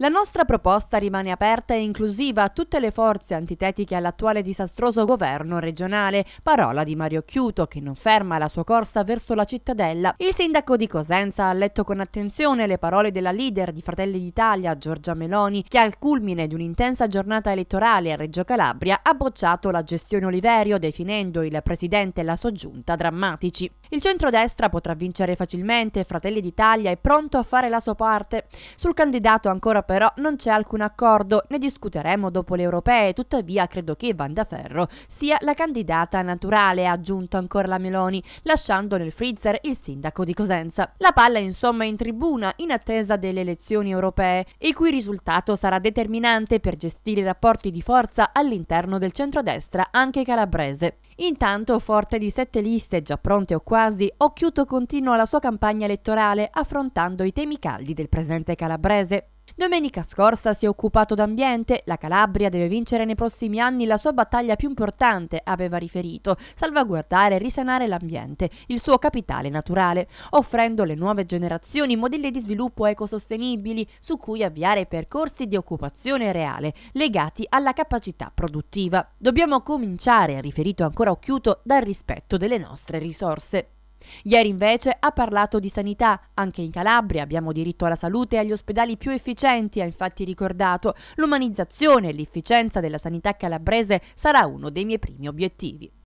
La nostra proposta rimane aperta e inclusiva a tutte le forze antitetiche all'attuale disastroso governo regionale, parola di Mario Chiuto che non ferma la sua corsa verso la cittadella. Il sindaco di Cosenza ha letto con attenzione le parole della leader di Fratelli d'Italia, Giorgia Meloni, che al culmine di un'intensa giornata elettorale a Reggio Calabria ha bocciato la gestione Oliverio definendo il presidente e la sua giunta drammatici. Il centrodestra potrà vincere facilmente, Fratelli d'Italia è pronto a fare la sua parte. Sul candidato ancora però non c'è alcun accordo, ne discuteremo dopo le europee, tuttavia credo che Vandaferro sia la candidata naturale, ha aggiunto ancora la Meloni, lasciando nel freezer il sindaco di Cosenza. La palla insomma è in tribuna in attesa delle elezioni europee, il cui risultato sarà determinante per gestire i rapporti di forza all'interno del centrodestra, anche calabrese. Intanto, forte di sette liste già pronte o quasi, Occhiuto continua la sua campagna elettorale affrontando i temi caldi del presente calabrese. Domenica scorsa si è occupato d'ambiente, la Calabria deve vincere nei prossimi anni la sua battaglia più importante, aveva riferito, salvaguardare e risanare l'ambiente, il suo capitale naturale, offrendo alle nuove generazioni modelli di sviluppo ecosostenibili su cui avviare percorsi di occupazione reale, legati alla capacità produttiva. Dobbiamo cominciare, riferito ancora Occhiuto, dal rispetto delle nostre risorse. Ieri invece ha parlato di sanità. Anche in Calabria abbiamo diritto alla salute e agli ospedali più efficienti, ha infatti ricordato. L'umanizzazione e l'efficienza della sanità calabrese sarà uno dei miei primi obiettivi.